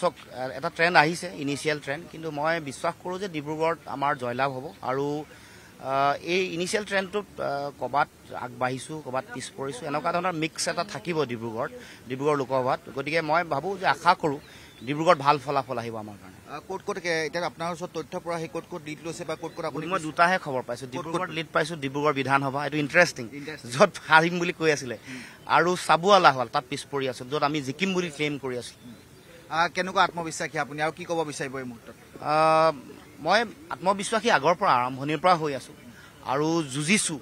চক এটা ট্ৰেণ্ড আহিছে ইনিচিয়েল ট্ৰেণ্ড কিন্তু মই বিশ্বাস কৰোঁ যে ডিব্ৰুগড়ত আমাৰ জয়লাভ হ'ব আৰু এই ইনিচিয়েল ট্ৰেণ্ডটোত ক'ৰবাত আগবাঢ়িছোঁ ক'ৰবাত পিছ পৰিছোঁ এনেকুৱা ধৰণৰ মিক্স এটা থাকিব ডিব্ৰুগড়ত ডিব্ৰুগড় লোকসভাত গতিকে মই ভাবোঁ যে আশা কৰোঁ ডিব্ৰুগড়ত ভাল ফলাফল আহিব আমাৰ কাৰণে ক'ত ক'ত এতিয়া আপোনাৰ ওচৰত তথ্য পৰা সেই ক'ত ক'ত লিড লৈছে বা ক'ত ক'ত আপুনি মই দুটাহে খবৰ পাইছোঁ ডিব্ৰুগড়ত লিড পাইছোঁ ডিব্ৰুগড় বিধানসভা এইটো ইণ্টাৰেষ্টিং য'ত হাৰিম বুলি কৈ আছিলে আৰু চাবুৱালা হ'ল তাত পিছ পৰি আছিল য'ত আমি জিকিম বুলি ক্লেইম কৰি আছিলোঁ কেনেকুৱা আত্মবিশ্বাসী আপুনি আৰু কি ক'ব বিচাৰিব এই মুহূৰ্তত মই আত্মবিশ্বাসী আগৰ পৰা আৰম্ভণিৰ পৰা হৈ আছো আৰু যুঁজিছোঁ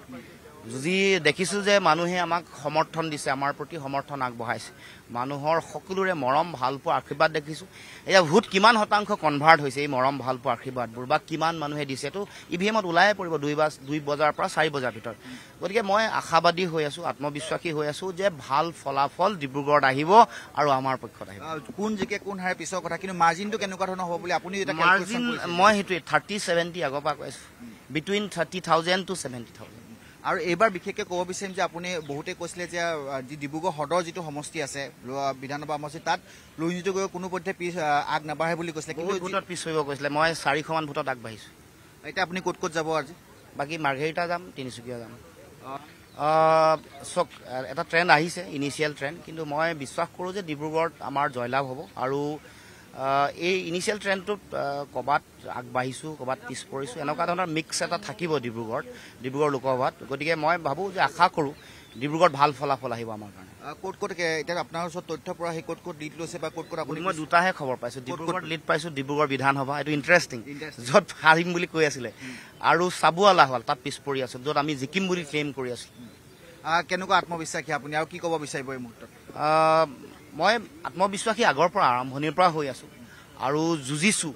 যি দেখিছোঁ যে মানুহে আমাক সমৰ্থন দিছে আমাৰ প্ৰতি সমৰ্থন আগবঢ়াইছে মানুহৰ সকলোৰে মৰম ভালপোৱা আশীৰ্বাদ দেখিছোঁ এতিয়া ভোট কিমান শতাংশ কনভাৰ্ট হৈছে এই মৰম ভালপোৱা আশীৰ্বাদবোৰ বা কিমান মানুহে দিছে এইটো ই e ভি এমত ওলাই পৰিব দুই বা দুই বজাৰ পৰা চাৰি বজাৰ ভিতৰত গতিকে মই আশাবাদী হৈ আছোঁ আত্মবিশ্বাসী হৈ আছোঁ যে ভাল ফলাফল ডিব্ৰুগড়ত আহিব আৰু আমাৰ পক্ষত আহিব কোন জিকে কোন হাৰে পিছৰ কথা কিন্তু মাৰ্জিনটো কেনেকুৱা ধৰণৰ হ'ব বুলি আপুনি মাৰ্জিন মই সেইটোৱে থাৰ্টি ছেভেণ্টি আগৰ পৰা কৈ আছোঁ between thirty thousand to seventy thousand আৰু এইবাৰ বিশেষকে ক'ব বিচাৰিম যে আপুনি বহুতে কৈছিলে যে ডিব্ৰুগড় সদৰ যিটো সমষ্টি আছে বিধানসভা সমষ্টি তাত লুইনজিত গগৈ কোনো পধ্যে পিছ আগ নাবাঢ়ে বুলি কৈছিলে ভোটত পিছ হৈ কৈছিলে মই চাৰিশমান ভোটত আগবাঢ়িছো এতিয়া আপুনি ক'ত ক'ত যাব আজি বাকী মাৰ্ঘেৰিটা যাম তিনিচুকীয়া যাম চক এটা ট্ৰেণ্ড আহিছে ইনিচিয়েল ট্ৰেণ্ড কিন্তু মই বিশ্বাস কৰোঁ যে ডিব্ৰুগড়ত আমাৰ জয়লাভ হ'ব আৰু এই ইনিচিয়েল ট্ৰেণ্ডটোত ক'ৰবাত আগবাঢ়িছোঁ ক'ৰবাত পিছ পৰিছোঁ এনেকুৱা ধৰণৰ মিক্স এটা থাকিব ডিব্ৰুগড়ত ডিব্ৰুগড় লোকসভাত গতিকে মই ভাবোঁ যে আশা কৰোঁ ডিব্ৰুগড়ত ভাল ফলাফল আহিব আমাৰ কাৰণে ক'ত ক'ত এতিয়া আপোনাৰ ওচৰত তথ্য পৰা সেই ক'ত ক'ত লিড লৈছে বা ক'ত ক'ত আপুনি মই দুটাহে খবৰ পাইছোঁ ডিব্ৰুগড়ত লিড পাইছোঁ ডিব্ৰুগড় বিধানসভা এইটো ইণ্টাৰেষ্টিং য'ত হাৰিম বুলি কৈ আছিলে আৰু চাবুৱালা হ'ল তাত পিছ পৰি আছিল য'ত আমি জিকিম বুলি ক্লেইম কৰি আছিলোঁ কেনেকুৱা আত্মবিশ্বাসী আপুনি আৰু কি ক'ব বিচাৰিব এই মুহূৰ্তত মই আত্মবিশ্বাসী আগৰ পৰা আৰম্ভণিৰ পৰা হৈ আছোঁ আৰু যুঁজিছোঁ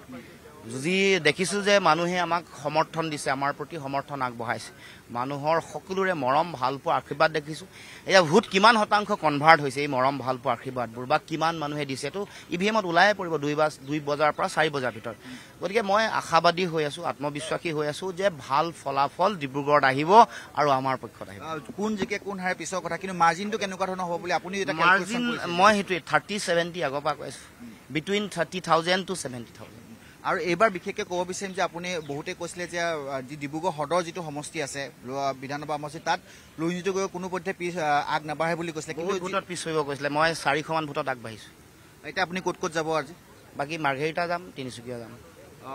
যি দেখিছোঁ যে মানুহে আমাক সমৰ্থন দিছে আমাৰ প্ৰতি সমৰ্থন আগবঢ়াইছে মানুহৰ সকলোৰে মৰম ভালপোৱা আশীৰ্বাদ দেখিছোঁ এতিয়া ভোট কিমান শতাংশ কনভাৰ্ট হৈছে এই মৰম ভালপোৱা আশীৰ্বাদবোৰ বা কিমান মানুহে দিছে এইটো ই e ভি এমত ওলাই পৰিব দুই বা দুই বজাৰ পৰা চাৰি বজাৰ ভিতৰত গতিকে মই আশাবাদী হৈ আছোঁ আত্মবিশ্বাসী হৈ আছোঁ যে ভাল ফলাফল ডিব্ৰুগড়ত আহিব আৰু আমাৰ পক্ষত আহিব কোন জিকে কোন হাৰে পিছৰ কথা কিন্তু মাৰ্জিনটো কেনেকুৱা ধৰণৰ হ'ব বুলি আপুনি মাৰ্জিন মই সেইটোৱে থাৰ্টি ছেভেণ্টি আগৰ পৰা কৈ আছোঁ between thirty thousand to seventy thousand আৰু এইবাৰ বিশেষকৈ ক'ব বিচাৰিম যে আপুনি বহুতে কৈছিলে যে যি ডিব্ৰুগড় সদৰ যিটো সমষ্টি আছে বিধানসভা সমষ্টি তাত লুইনজিতু গগৈ কোনো পধ্যে পিছ আগ নাবাঢ়ে বুলি কৈছিলে ভোটত পিছ হৈ কৈছিলে মই চাৰিশমান ভোটত আগবাঢ়িছোঁ এতিয়া আপুনি ক'ত ক'ত যাব আজি বাকী মাৰ্ঘেৰিটা যাম তিনিচুকীয়া যাম